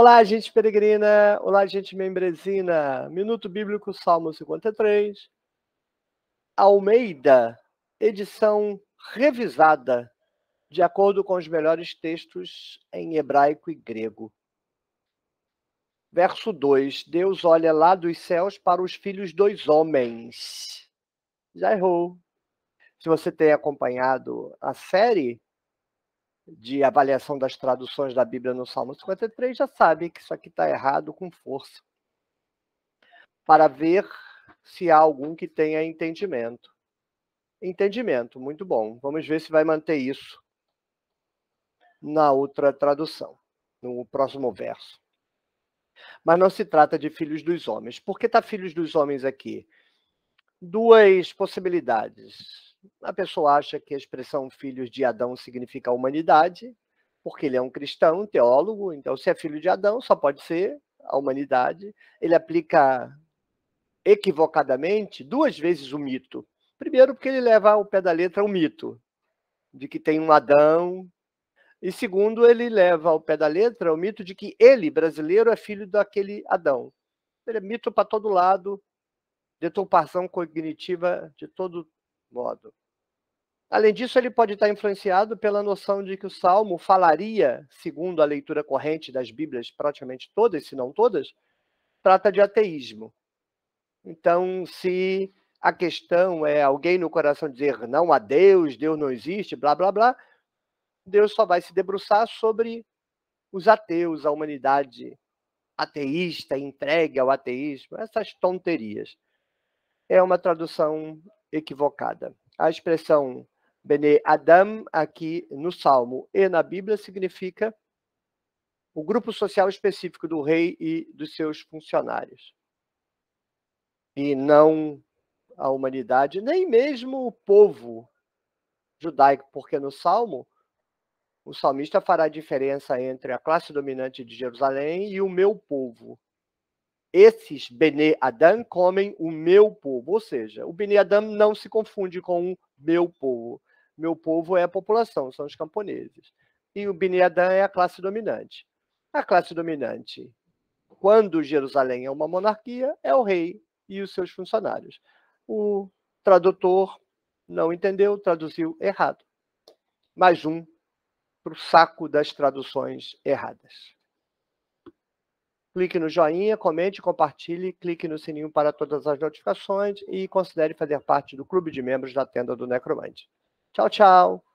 Olá, gente peregrina! Olá, gente membresina! Minuto Bíblico, Salmo 53. Almeida, edição revisada, de acordo com os melhores textos em hebraico e grego. Verso 2: Deus olha lá dos céus para os filhos dos homens. Já errou. Se você tem acompanhado a série, de avaliação das traduções da Bíblia no Salmo 53 já sabe que isso aqui está errado com força, para ver se há algum que tenha entendimento. Entendimento, muito bom. Vamos ver se vai manter isso na outra tradução, no próximo verso. Mas não se trata de filhos dos homens. Por que está filhos dos homens aqui? Duas possibilidades a pessoa acha que a expressão filhos de Adão significa a humanidade, porque ele é um cristão, um teólogo, então se é filho de Adão, só pode ser a humanidade. Ele aplica equivocadamente duas vezes o mito. Primeiro, porque ele leva ao pé da letra o mito de que tem um Adão. E segundo, ele leva ao pé da letra o mito de que ele, brasileiro, é filho daquele Adão. Ele é mito para todo lado, deturpação cognitiva de todo modo. Além disso, ele pode estar influenciado pela noção de que o Salmo falaria, segundo a leitura corrente das Bíblias, praticamente todas, se não todas, trata de ateísmo. Então, se a questão é alguém no coração dizer não a Deus, Deus não existe, blá, blá, blá, Deus só vai se debruçar sobre os ateus, a humanidade ateísta, entregue ao ateísmo, essas tonterias. É uma tradução equivocada. A expressão Bene Adam aqui no Salmo e na Bíblia significa o grupo social específico do rei e dos seus funcionários. E não a humanidade, nem mesmo o povo judaico, porque no Salmo o salmista fará a diferença entre a classe dominante de Jerusalém e o meu povo esses Bene Adam comem o meu povo. Ou seja, o Bene Adam não se confunde com o meu povo. Meu povo é a população, são os camponeses. E o Bene Adam é a classe dominante. A classe dominante, quando Jerusalém é uma monarquia, é o rei e os seus funcionários. O tradutor não entendeu, traduziu errado. Mais um para o saco das traduções erradas. Clique no joinha, comente, compartilhe, clique no sininho para todas as notificações e considere fazer parte do clube de membros da tenda do Necromante. Tchau, tchau!